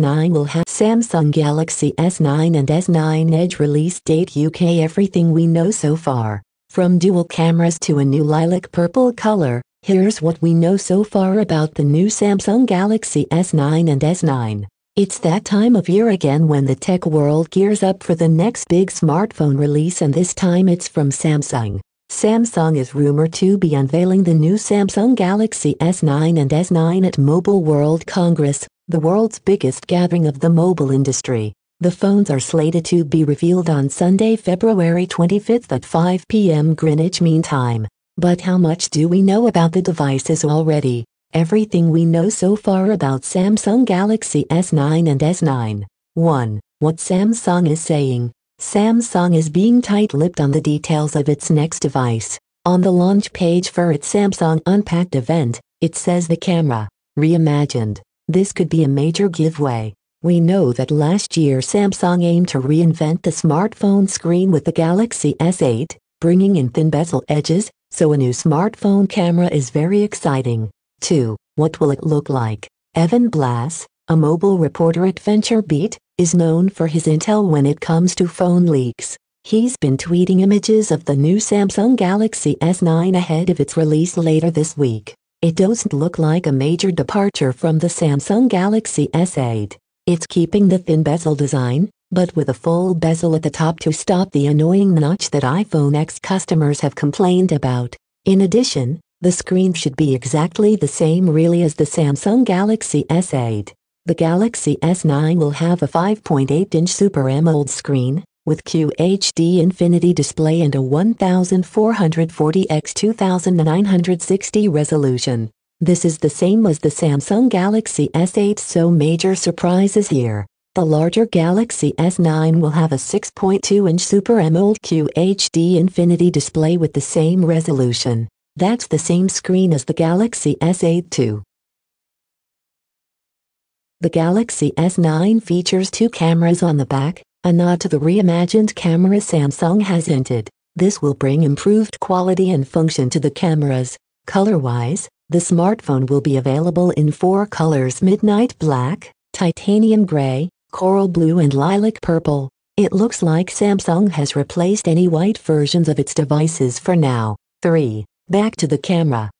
9 will have Samsung Galaxy S9 and S9 Edge release date UK Everything we know so far, from dual cameras to a new lilac purple color, here's what we know so far about the new Samsung Galaxy S9 and S9. It's that time of year again when the tech world gears up for the next big smartphone release and this time it's from Samsung. Samsung is rumored to be unveiling the new Samsung Galaxy S9 and S9 at Mobile World Congress, the world's biggest gathering of the mobile industry. The phones are slated to be revealed on Sunday, February 25th at 5 p.m. Greenwich Mean Time. But how much do we know about the devices already? Everything we know so far about Samsung Galaxy S9 and S9. 1. What Samsung is saying. Samsung is being tight-lipped on the details of its next device. On the launch page for its Samsung Unpacked event, it says the camera, reimagined, this could be a major giveaway. We know that last year Samsung aimed to reinvent the smartphone screen with the Galaxy S8, bringing in thin bezel edges, so a new smartphone camera is very exciting. 2. What will it look like? Evan Blass, a mobile reporter at VentureBeat, is known for his intel when it comes to phone leaks. He's been tweeting images of the new Samsung Galaxy S9 ahead of its release later this week. It doesn't look like a major departure from the Samsung Galaxy S8. It's keeping the thin bezel design, but with a full bezel at the top to stop the annoying notch that iPhone X customers have complained about. In addition, the screen should be exactly the same really as the Samsung Galaxy S8. The Galaxy S9 will have a 5.8-inch Super AMOLED screen, with QHD Infinity display and a 1440x2960 resolution. This is the same as the Samsung Galaxy S8 so major surprises here. The larger Galaxy S9 will have a 6.2-inch Super AMOLED QHD Infinity display with the same resolution. That's the same screen as the Galaxy S8 too. The Galaxy S9 features two cameras on the back, a nod to the reimagined camera Samsung has hinted, this will bring improved quality and function to the cameras. Color-wise, the smartphone will be available in four colors midnight black, titanium gray, coral blue and lilac purple. It looks like Samsung has replaced any white versions of its devices for now. 3. Back to the camera.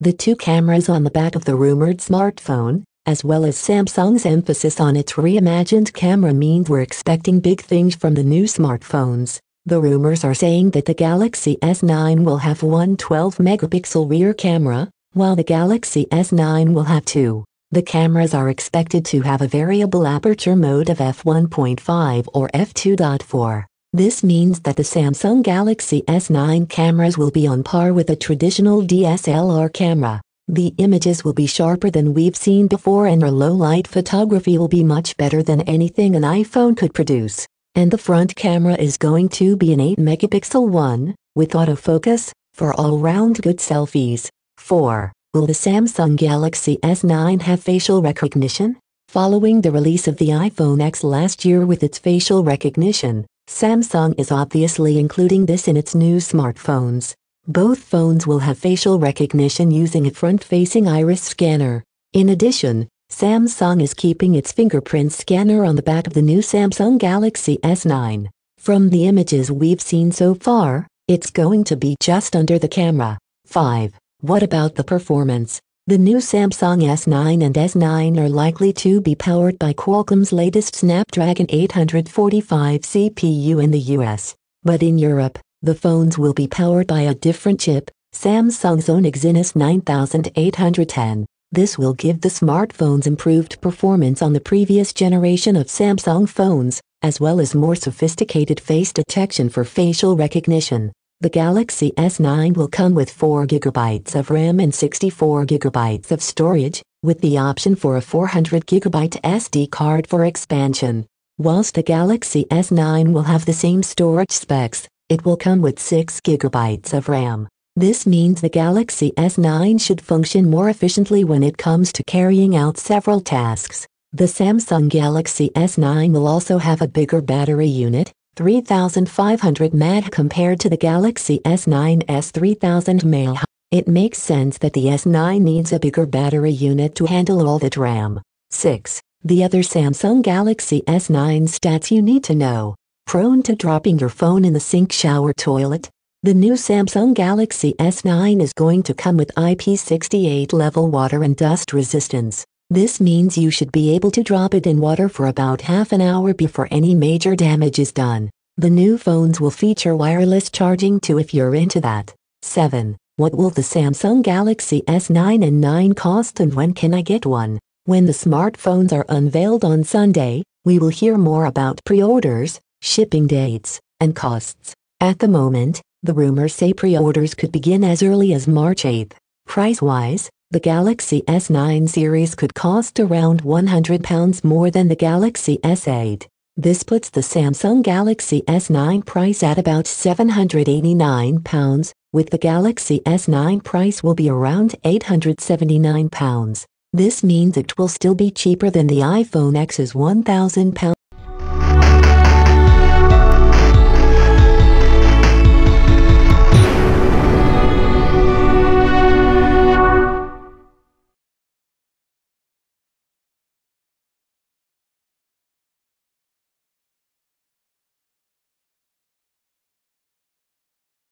The two cameras on the back of the rumored smartphone, as well as Samsung's emphasis on its reimagined camera means we're expecting big things from the new smartphones. The rumors are saying that the Galaxy S9 will have one 12 megapixel rear camera, while the Galaxy S9 will have two. The cameras are expected to have a variable aperture mode of f1.5 or f2.4. This means that the Samsung Galaxy S9 cameras will be on par with a traditional DSLR camera. The images will be sharper than we've seen before and our low-light photography will be much better than anything an iPhone could produce. And the front camera is going to be an 8-megapixel one, with autofocus, for all-round good selfies. 4. Will the Samsung Galaxy S9 have facial recognition? Following the release of the iPhone X last year with its facial recognition, Samsung is obviously including this in its new smartphones. Both phones will have facial recognition using a front-facing iris scanner. In addition, Samsung is keeping its fingerprint scanner on the back of the new Samsung Galaxy S9. From the images we've seen so far, it's going to be just under the camera. 5. What about the performance? The new Samsung S9 and S9 are likely to be powered by Qualcomm's latest Snapdragon 845 CPU in the US, but in Europe, the phones will be powered by a different chip, Samsung's own Exynos 9810. This will give the smartphones improved performance on the previous generation of Samsung phones, as well as more sophisticated face detection for facial recognition. The Galaxy S9 will come with 4GB of RAM and 64GB of storage, with the option for a 400GB SD card for expansion. Whilst the Galaxy S9 will have the same storage specs, it will come with 6GB of RAM. This means the Galaxy S9 should function more efficiently when it comes to carrying out several tasks. The Samsung Galaxy S9 will also have a bigger battery unit, 3500 mAh compared to the Galaxy S9's 3000 mAh. It makes sense that the S9 needs a bigger battery unit to handle all that RAM. 6. The other Samsung Galaxy S9 stats you need to know. Prone to dropping your phone in the sink shower toilet? The new Samsung Galaxy S9 is going to come with IP68 level water and dust resistance. This means you should be able to drop it in water for about half an hour before any major damage is done. The new phones will feature wireless charging too if you're into that. 7. What will the Samsung Galaxy S9 and 9 cost and when can I get one? When the smartphones are unveiled on Sunday, we will hear more about pre-orders, shipping dates, and costs. At the moment, the rumors say pre-orders could begin as early as March 8. Price-wise, the Galaxy S9 series could cost around £100 more than the Galaxy S8. This puts the Samsung Galaxy S9 price at about £789, with the Galaxy S9 price will be around £879. This means it will still be cheaper than the iPhone X's £1,000